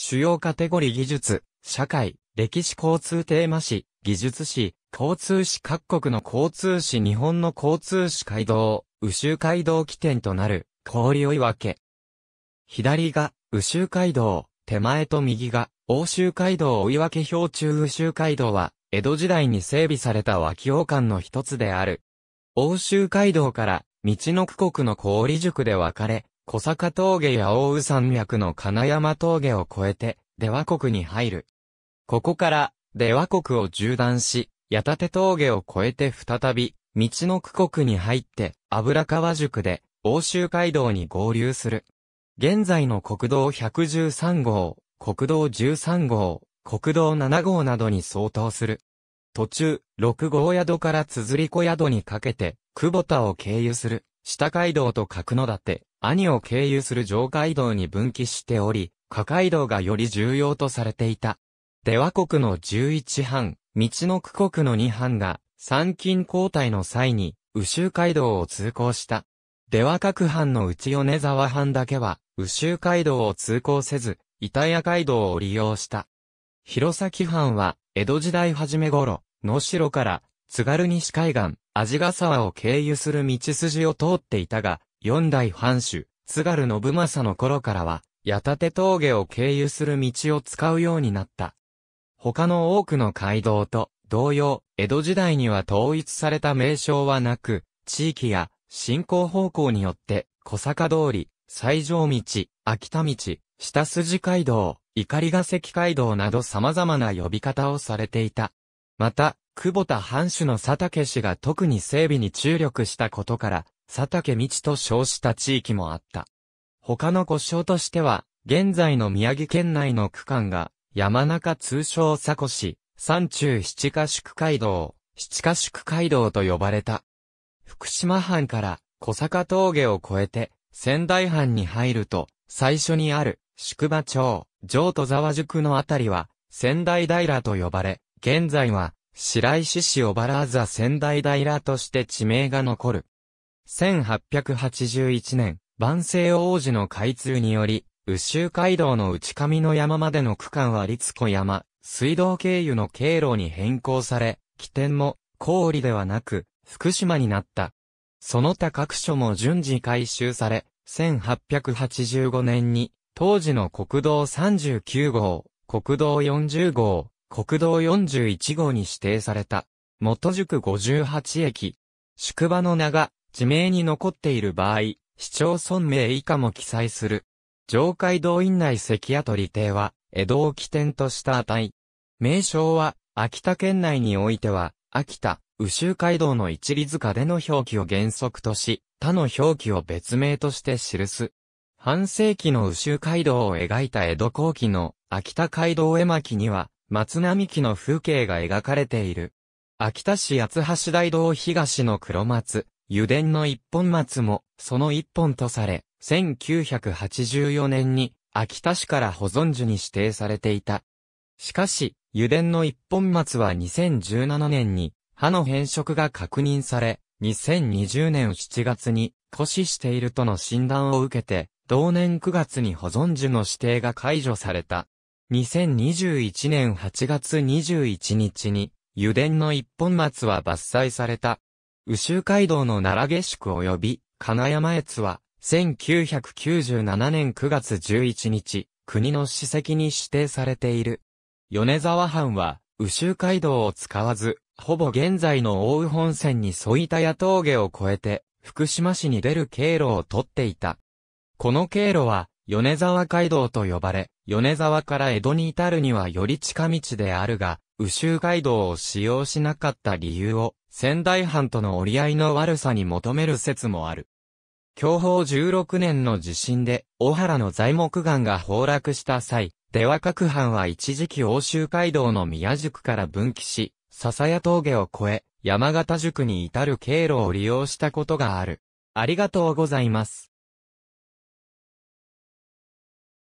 主要カテゴリー技術、社会、歴史交通テーマ誌、技術誌、交通誌各国の交通誌日本の交通誌街道、宇宙街道起点となる、氷追い分け。左が、宇宙街道、手前と右が、欧州街道追い分け表中宇宙街道は、江戸時代に整備された和王館の一つである。欧州街道から、道の区国の氷塾で分かれ、小坂峠や大宇山脈の金山峠を越えて、出羽国に入る。ここから、出羽国を縦断し、八立峠を越えて再び、道の区国に入って、油川宿で、欧州街道に合流する。現在の国道113号、国道13号、国道7号などに相当する。途中、6号宿から綴り子宿にかけて、久保田を経由する。下街道と角野立、兄を経由する上街道に分岐しており、下街道がより重要とされていた。出羽国の11藩、道の区国の2藩が、参勤交代の際に、宇州街道を通行した。出羽各藩のうち米沢藩だけは、宇州街道を通行せず、板谷街道を利用した。弘前藩は、江戸時代初め頃、野代から、津軽西海岸、味ヶ沢を経由する道筋を通っていたが、四代藩主、津軽信政の頃からは、八立峠を経由する道を使うようになった。他の多くの街道と同様、江戸時代には統一された名称はなく、地域や進行方向によって、小坂通り、西条道、秋田道、下筋街道、怒り関街道など様々な呼び方をされていた。また、久保田藩主の佐竹氏が特に整備に注力したことから、佐竹道と称した地域もあった。他の故障としては、現在の宮城県内の区間が、山中通称佐古市、山中七ヶ宿街道、七ヶ宿街道と呼ばれた。福島藩から小坂峠を越えて、仙台藩に入ると、最初にある、宿場町、城戸沢宿のあたりは、仙台平と呼ばれ、現在は、白石市小原あざ仙台平として地名が残る。1881年、万世王子の開通により、宇州街道の内上の山までの区間は立子山、水道経由の経路に変更され、起点も、郡ではなく、福島になった。その他各所も順次改修され、1885年に、当時の国道39号、国道40号、国道41号に指定された、元宿58駅、宿場の名が地名に残っている場合、市町村名以下も記載する。上海道院内関屋取邸は、江戸を起点とした値。名称は、秋田県内においては、秋田、宇州街道の一里塚での表記を原則とし、他の表記を別名として記す。半世紀の宇州街道を描いた江戸後期の秋田街道絵巻には、松並木の風景が描かれている。秋田市八橋大道東の黒松、油田の一本松も、その一本とされ、1984年に、秋田市から保存樹に指定されていた。しかし、油田の一本松は2017年に、歯の変色が確認され、2020年7月に、枯死しているとの診断を受けて、同年9月に保存樹の指定が解除された。2021年8月21日に、油田の一本松は伐採された。宇州街道の奈良下宿及び、金山越は、1997年9月11日、国の史跡に指定されている。米沢藩は、宇州街道を使わず、ほぼ現在の大宇本線に添いた谷峠を越えて、福島市に出る経路を取っていた。この経路は、米沢街道と呼ばれ、米沢から江戸に至るにはより近道であるが、宇宙街道を使用しなかった理由を、仙台藩との折り合いの悪さに求める説もある。享保16年の地震で、小原の材木岩が崩落した際、出羽各藩は一時期欧州街道の宮宿から分岐し、笹谷峠を越え、山形宿に至る経路を利用したことがある。ありがとうございます。